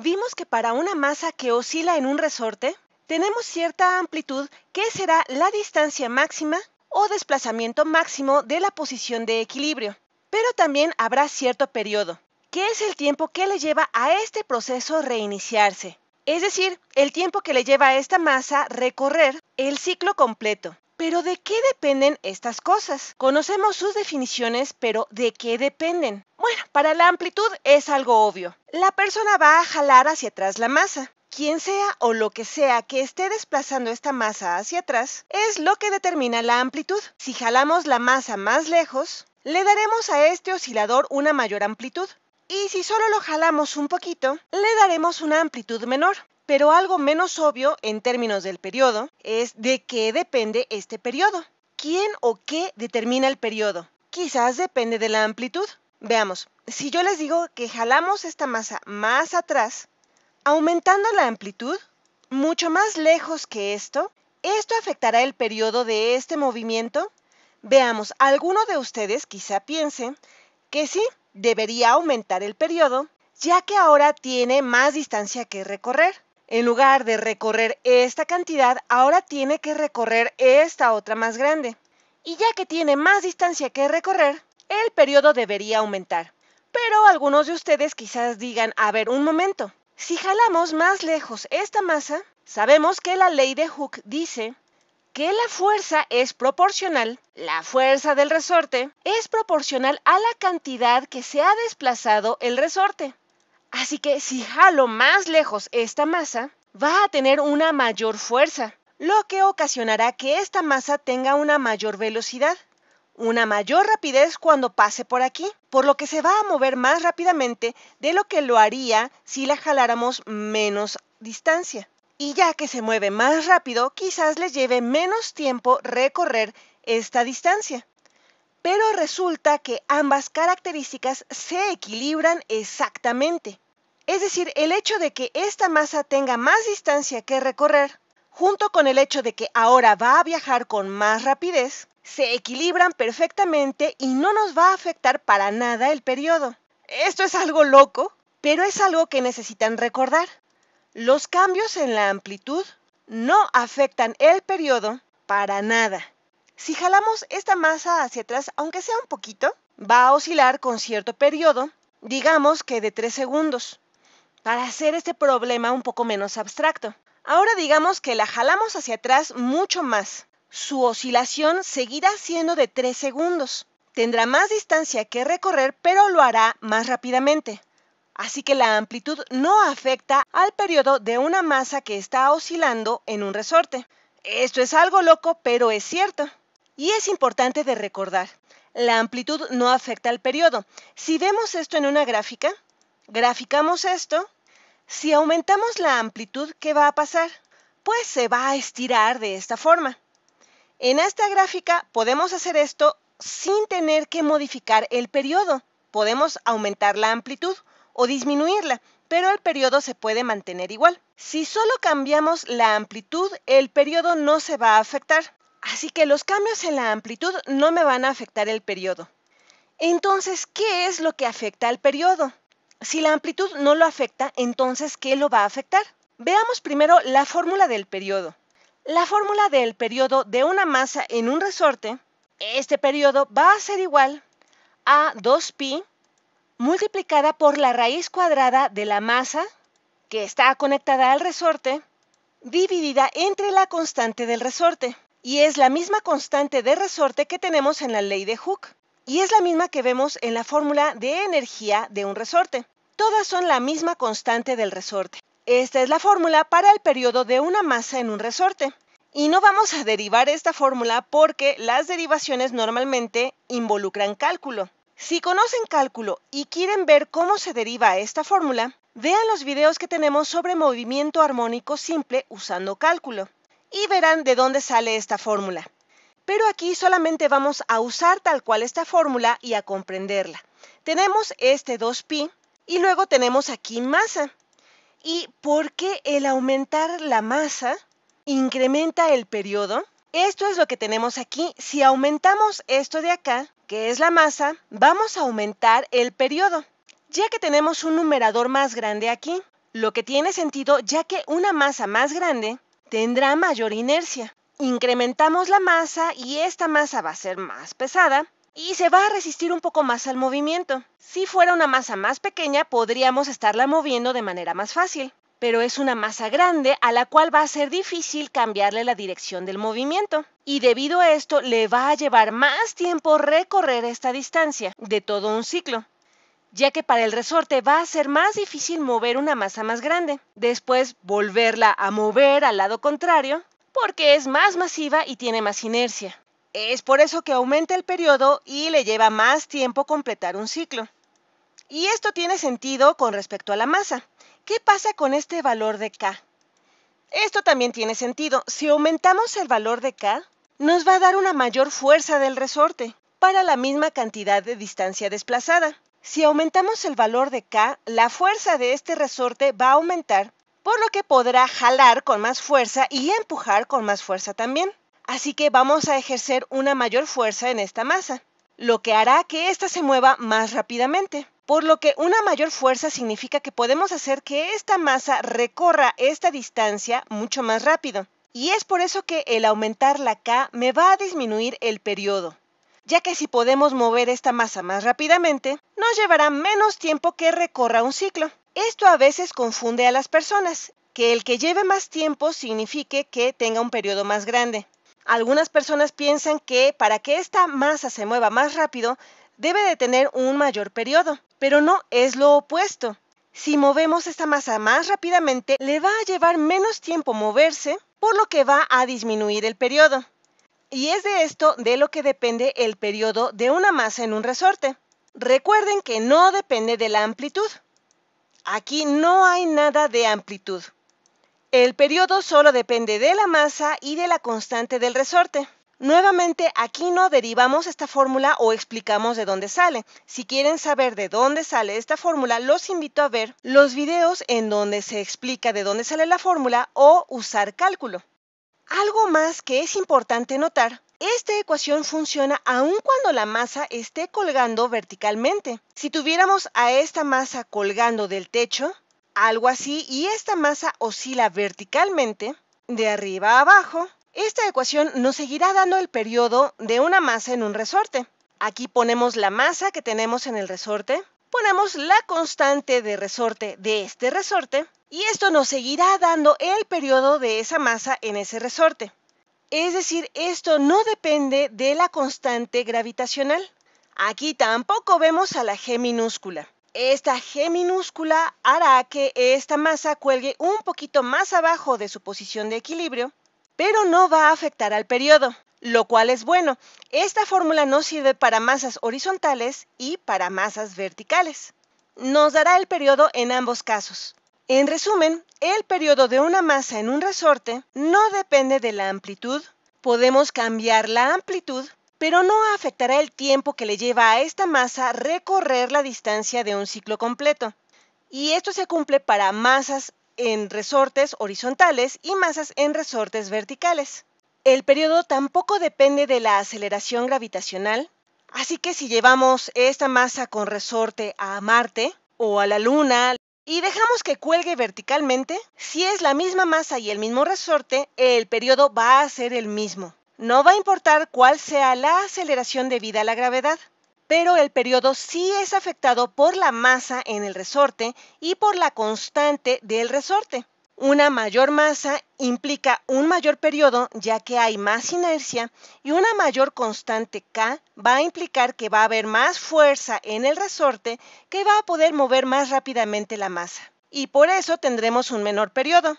Vimos que para una masa que oscila en un resorte, tenemos cierta amplitud que será la distancia máxima o desplazamiento máximo de la posición de equilibrio. Pero también habrá cierto periodo, que es el tiempo que le lleva a este proceso reiniciarse, es decir, el tiempo que le lleva a esta masa recorrer el ciclo completo. Pero ¿de qué dependen estas cosas? Conocemos sus definiciones, pero ¿de qué dependen? Bueno, para la amplitud es algo obvio. La persona va a jalar hacia atrás la masa. Quien sea o lo que sea que esté desplazando esta masa hacia atrás es lo que determina la amplitud. Si jalamos la masa más lejos, le daremos a este oscilador una mayor amplitud. Y si solo lo jalamos un poquito, le daremos una amplitud menor pero algo menos obvio en términos del periodo es de qué depende este periodo. ¿Quién o qué determina el periodo? Quizás depende de la amplitud. Veamos, si yo les digo que jalamos esta masa más atrás, aumentando la amplitud, mucho más lejos que esto, ¿esto afectará el periodo de este movimiento? Veamos, alguno de ustedes quizá piense que sí, debería aumentar el periodo, ya que ahora tiene más distancia que recorrer en lugar de recorrer esta cantidad, ahora tiene que recorrer esta otra más grande. Y ya que tiene más distancia que recorrer, el periodo debería aumentar. Pero algunos de ustedes quizás digan, a ver, un momento, si jalamos más lejos esta masa, sabemos que la ley de Hooke dice que la fuerza es proporcional, la fuerza del resorte es proporcional a la cantidad que se ha desplazado el resorte. Así que si jalo más lejos esta masa, va a tener una mayor fuerza, lo que ocasionará que esta masa tenga una mayor velocidad, una mayor rapidez cuando pase por aquí, por lo que se va a mover más rápidamente de lo que lo haría si la jaláramos menos distancia. Y ya que se mueve más rápido, quizás le lleve menos tiempo recorrer esta distancia. Pero resulta que ambas características se equilibran exactamente. Es decir, el hecho de que esta masa tenga más distancia que recorrer, junto con el hecho de que ahora va a viajar con más rapidez, se equilibran perfectamente y no nos va a afectar para nada el periodo. Esto es algo loco, pero es algo que necesitan recordar. Los cambios en la amplitud no afectan el periodo para nada. Si jalamos esta masa hacia atrás, aunque sea un poquito, va a oscilar con cierto periodo, digamos que de 3 segundos para hacer este problema un poco menos abstracto. Ahora digamos que la jalamos hacia atrás mucho más. Su oscilación seguirá siendo de 3 segundos. Tendrá más distancia que recorrer, pero lo hará más rápidamente. Así que la amplitud no afecta al periodo de una masa que está oscilando en un resorte. Esto es algo loco, pero es cierto. Y es importante de recordar, la amplitud no afecta al periodo. Si vemos esto en una gráfica, graficamos esto si aumentamos la amplitud, ¿qué va a pasar? Pues se va a estirar de esta forma. En esta gráfica podemos hacer esto sin tener que modificar el periodo. Podemos aumentar la amplitud o disminuirla, pero el periodo se puede mantener igual. Si solo cambiamos la amplitud, el periodo no se va a afectar. Así que los cambios en la amplitud no me van a afectar el periodo. Entonces, ¿qué es lo que afecta al periodo? Si la amplitud no lo afecta, entonces, ¿qué lo va a afectar? Veamos primero la fórmula del periodo. La fórmula del periodo de una masa en un resorte, este periodo va a ser igual a 2pi multiplicada por la raíz cuadrada de la masa que está conectada al resorte dividida entre la constante del resorte. Y es la misma constante de resorte que tenemos en la ley de Hooke y es la misma que vemos en la fórmula de energía de un resorte. Todas son la misma constante del resorte. Esta es la fórmula para el periodo de una masa en un resorte. Y no vamos a derivar esta fórmula porque las derivaciones normalmente involucran cálculo. Si conocen cálculo y quieren ver cómo se deriva esta fórmula, vean los videos que tenemos sobre movimiento armónico simple usando cálculo y verán de dónde sale esta fórmula. Pero aquí solamente vamos a usar tal cual esta fórmula y a comprenderla. Tenemos este 2pi y luego tenemos aquí masa. ¿Y por qué el aumentar la masa incrementa el periodo? Esto es lo que tenemos aquí. Si aumentamos esto de acá, que es la masa, vamos a aumentar el periodo. Ya que tenemos un numerador más grande aquí, lo que tiene sentido ya que una masa más grande tendrá mayor inercia incrementamos la masa y esta masa va a ser más pesada y se va a resistir un poco más al movimiento. Si fuera una masa más pequeña, podríamos estarla moviendo de manera más fácil, pero es una masa grande a la cual va a ser difícil cambiarle la dirección del movimiento y debido a esto le va a llevar más tiempo recorrer esta distancia de todo un ciclo ya que para el resorte va a ser más difícil mover una masa más grande, después volverla a mover al lado contrario porque es más masiva y tiene más inercia. Es por eso que aumenta el periodo y le lleva más tiempo completar un ciclo. Y esto tiene sentido con respecto a la masa. ¿Qué pasa con este valor de K? Esto también tiene sentido. Si aumentamos el valor de K, nos va a dar una mayor fuerza del resorte para la misma cantidad de distancia desplazada. Si aumentamos el valor de K, la fuerza de este resorte va a aumentar por lo que podrá jalar con más fuerza y empujar con más fuerza también. Así que vamos a ejercer una mayor fuerza en esta masa, lo que hará que ésta se mueva más rápidamente. Por lo que una mayor fuerza significa que podemos hacer que esta masa recorra esta distancia mucho más rápido. Y es por eso que el aumentar la K me va a disminuir el periodo, ya que si podemos mover esta masa más rápidamente, nos llevará menos tiempo que recorra un ciclo. Esto a veces confunde a las personas, que el que lleve más tiempo signifique que tenga un periodo más grande. Algunas personas piensan que para que esta masa se mueva más rápido, debe de tener un mayor periodo, pero no es lo opuesto. Si movemos esta masa más rápidamente, le va a llevar menos tiempo moverse, por lo que va a disminuir el periodo. Y es de esto de lo que depende el periodo de una masa en un resorte. Recuerden que no depende de la amplitud, Aquí no hay nada de amplitud. El periodo solo depende de la masa y de la constante del resorte. Nuevamente, aquí no derivamos esta fórmula o explicamos de dónde sale. Si quieren saber de dónde sale esta fórmula, los invito a ver los videos en donde se explica de dónde sale la fórmula o usar cálculo. Algo más que es importante notar esta ecuación funciona aun cuando la masa esté colgando verticalmente. Si tuviéramos a esta masa colgando del techo, algo así, y esta masa oscila verticalmente, de arriba a abajo, esta ecuación nos seguirá dando el periodo de una masa en un resorte. Aquí ponemos la masa que tenemos en el resorte, ponemos la constante de resorte de este resorte, y esto nos seguirá dando el periodo de esa masa en ese resorte. Es decir, esto no depende de la constante gravitacional. Aquí tampoco vemos a la G minúscula. Esta G minúscula hará que esta masa cuelgue un poquito más abajo de su posición de equilibrio, pero no va a afectar al periodo, lo cual es bueno. Esta fórmula no sirve para masas horizontales y para masas verticales. Nos dará el periodo en ambos casos. En resumen, el periodo de una masa en un resorte no depende de la amplitud. Podemos cambiar la amplitud, pero no afectará el tiempo que le lleva a esta masa recorrer la distancia de un ciclo completo. Y esto se cumple para masas en resortes horizontales y masas en resortes verticales. El periodo tampoco depende de la aceleración gravitacional, así que si llevamos esta masa con resorte a Marte o a la Luna, y dejamos que cuelgue verticalmente, si es la misma masa y el mismo resorte, el periodo va a ser el mismo. No va a importar cuál sea la aceleración debida a la gravedad, pero el periodo sí es afectado por la masa en el resorte y por la constante del resorte. Una mayor masa implica un mayor periodo ya que hay más inercia y una mayor constante K va a implicar que va a haber más fuerza en el resorte que va a poder mover más rápidamente la masa. Y por eso tendremos un menor periodo.